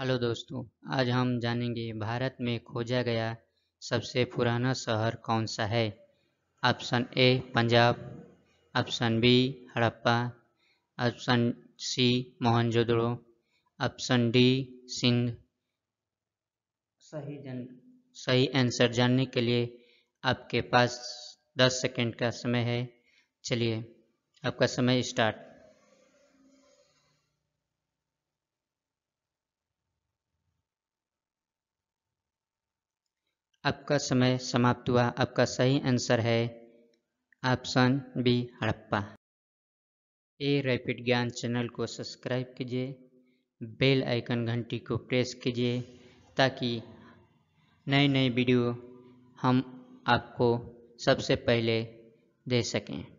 hello दोस्तों आज हम जानेंगे भारत में खोजा गया सबसे पुराना शहर कौन सा है option A Punjab option B Harappa option C Mohenjodaro option D Sindh सही जन सही आंसर जानने के लिए आपके पास 10 सेकंड का समय है चलिए आपका समय स्टार्ट आपका समय समाप्त हुआ आपका सही आंसर है option B Harappa a rapid Gyan channel को सब्सक्राइब कीजिए बेल आइकन घंटी को प्रेस कीजिए ताकि नए नए वीडियो हम आपको सबसे पहले दे सकें